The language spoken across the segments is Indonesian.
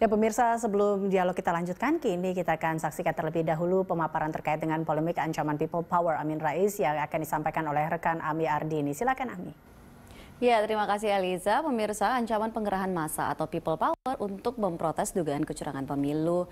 Ya pemirsa sebelum dialog kita lanjutkan, kini kita akan saksikan terlebih dahulu pemaparan terkait dengan polemik ancaman people power Amin Rais yang akan disampaikan oleh rekan Ami Ardi ini Silakan Ami. Ya, terima kasih Eliza. Pemirsa, ancaman pengerahan massa atau people power untuk memprotes dugaan kecurangan pemilu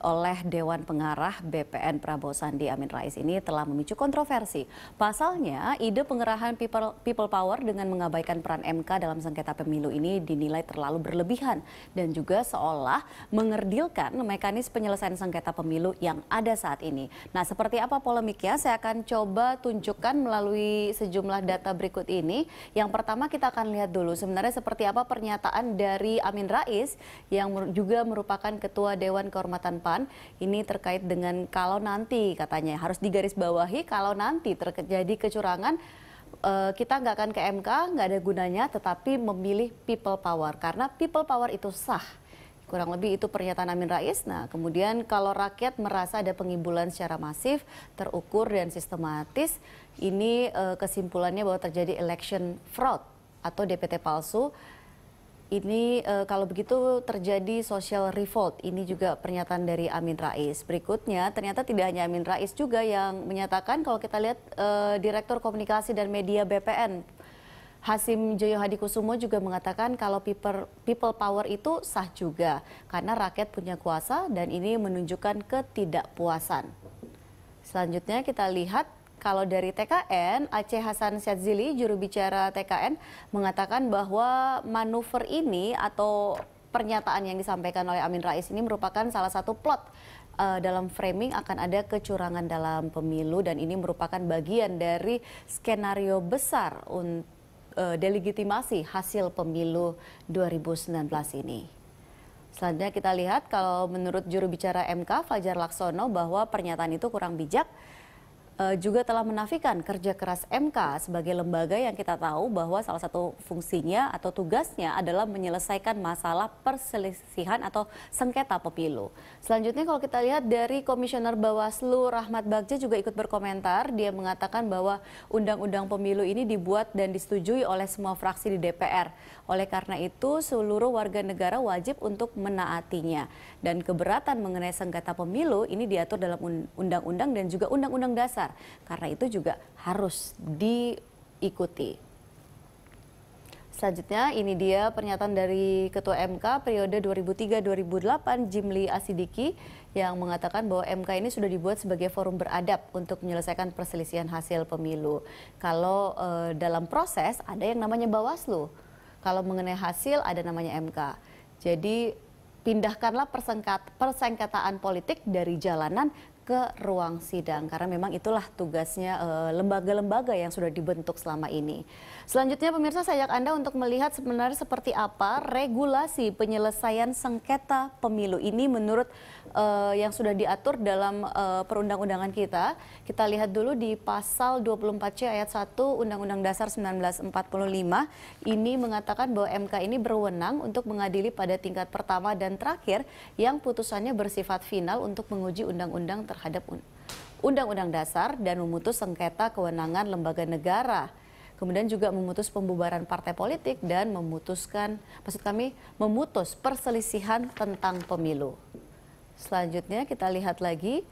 oleh Dewan Pengarah BPN Prabowo Sandi Amin Rais ini telah memicu kontroversi. Pasalnya, ide pengerahan people, people power dengan mengabaikan peran MK dalam sengketa pemilu ini dinilai terlalu berlebihan dan juga seolah mengerdilkan mekanisme penyelesaian sengketa pemilu yang ada saat ini. Nah, seperti apa polemiknya? Saya akan coba tunjukkan melalui sejumlah data berikut ini. Yang pertama kita akan lihat dulu sebenarnya seperti apa pernyataan dari Amin Rais yang juga merupakan Ketua Dewan Kehormatan Partai depan ini terkait dengan kalau nanti katanya harus digarisbawahi kalau nanti terjadi kecurangan eh, kita nggak akan ke MK, nggak ada gunanya, tetapi memilih people power karena people power itu sah. Kurang lebih itu pernyataan Amin Rais. Nah, kemudian kalau rakyat merasa ada pengibulan secara masif, terukur dan sistematis, ini eh, kesimpulannya bahwa terjadi election fraud atau DPT palsu ini e, kalau begitu terjadi social revolt. Ini juga pernyataan dari Amin Rais. Berikutnya ternyata tidak hanya Amin Rais juga yang menyatakan kalau kita lihat e, Direktur Komunikasi dan Media BPN Hasim Joyo Hadi Kusumo juga mengatakan kalau people power itu sah juga karena rakyat punya kuasa dan ini menunjukkan ketidakpuasan. Selanjutnya kita lihat kalau dari TKN, Aceh Hasan Syadzili, juru bicara TKN, mengatakan bahwa manuver ini atau pernyataan yang disampaikan oleh Amin Rais ini merupakan salah satu plot eh, dalam framing akan ada kecurangan dalam pemilu dan ini merupakan bagian dari skenario besar untuk eh, delegitimasi hasil pemilu 2019 ini. Selanjutnya kita lihat kalau menurut juru bicara MK Fajar Laksono bahwa pernyataan itu kurang bijak Eh, juga telah menafikan kerja keras MK sebagai lembaga yang kita tahu bahwa salah satu fungsinya atau tugasnya adalah menyelesaikan masalah perselisihan atau sengketa pemilu. Selanjutnya kalau kita lihat dari Komisioner Bawaslu Rahmat Bagja juga ikut berkomentar, dia mengatakan bahwa undang-undang pemilu ini dibuat dan disetujui oleh semua fraksi di DPR. Oleh karena itu seluruh warga negara wajib untuk menaatinya dan keberatan mengenai sengketa pemilu ini diatur dalam undang-undang dan juga undang-undang dasar karena itu juga harus diikuti. Selanjutnya ini dia pernyataan dari Ketua MK periode 2003-2008 Jimli Asidiki yang mengatakan bahwa MK ini sudah dibuat sebagai forum beradab untuk menyelesaikan perselisihan hasil pemilu. Kalau e, dalam proses ada yang namanya Bawaslu. Kalau mengenai hasil ada namanya MK. Jadi pindahkanlah persengkataan persengketaan politik dari jalanan ke ruang sidang karena memang itulah tugasnya eh, lembaga-lembaga yang sudah dibentuk selama ini. Selanjutnya pemirsa saya ajak Anda untuk melihat sebenarnya seperti apa regulasi penyelesaian sengketa pemilu ini menurut uh, yang sudah diatur dalam uh, perundang-undangan kita. Kita lihat dulu di pasal 24C ayat 1 Undang-Undang Dasar 1945 ini mengatakan bahwa MK ini berwenang untuk mengadili pada tingkat pertama dan terakhir yang putusannya bersifat final untuk menguji undang-undang terhadap terhadap Undang-Undang Dasar dan memutus sengketa kewenangan lembaga negara. Kemudian juga memutus pembubaran partai politik dan memutuskan, maksud kami, memutus perselisihan tentang pemilu. Selanjutnya kita lihat lagi,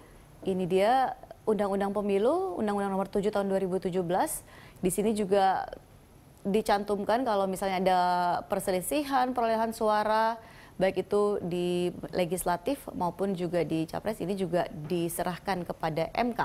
ini dia Undang-Undang Pemilu, Undang-Undang Nomor 7 Tahun 2017. Di sini juga dicantumkan kalau misalnya ada perselisihan perolehan suara, baik itu di legislatif maupun juga di capres ini juga diserahkan kepada MK.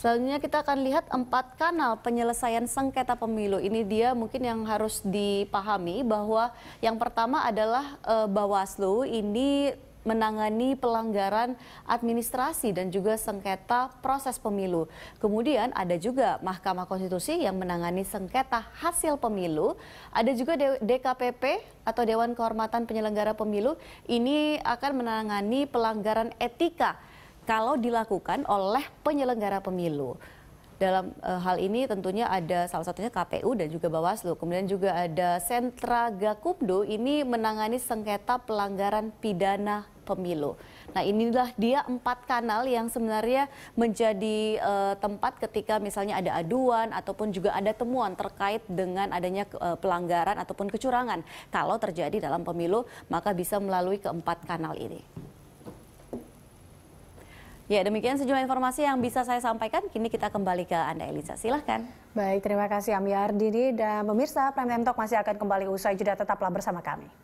Selanjutnya kita akan lihat empat kanal penyelesaian sengketa pemilu. Ini dia mungkin yang harus dipahami bahwa yang pertama adalah e, Bawaslu ini menangani pelanggaran administrasi dan juga sengketa proses pemilu. Kemudian ada juga Mahkamah Konstitusi yang menangani sengketa hasil pemilu. Ada juga DKPP atau Dewan Kehormatan Penyelenggara Pemilu ini akan menangani pelanggaran etika kalau dilakukan oleh penyelenggara pemilu. Dalam e, hal ini tentunya ada salah satunya KPU dan juga Bawaslu. Kemudian juga ada Sentra Gakumdu ini menangani sengketa pelanggaran pidana pemilu. Nah inilah dia empat kanal yang sebenarnya menjadi e, tempat ketika misalnya ada aduan ataupun juga ada temuan terkait dengan adanya e, pelanggaran ataupun kecurangan. Kalau terjadi dalam pemilu maka bisa melalui keempat kanal ini. Ya, demikian sejumlah informasi yang bisa saya sampaikan. Kini kita kembali ke Anda, Elisa. Silahkan. Baik, terima kasih Ami Ardini dan pemirsa Prime Time Talk masih akan kembali usai jeda. Tetaplah bersama kami.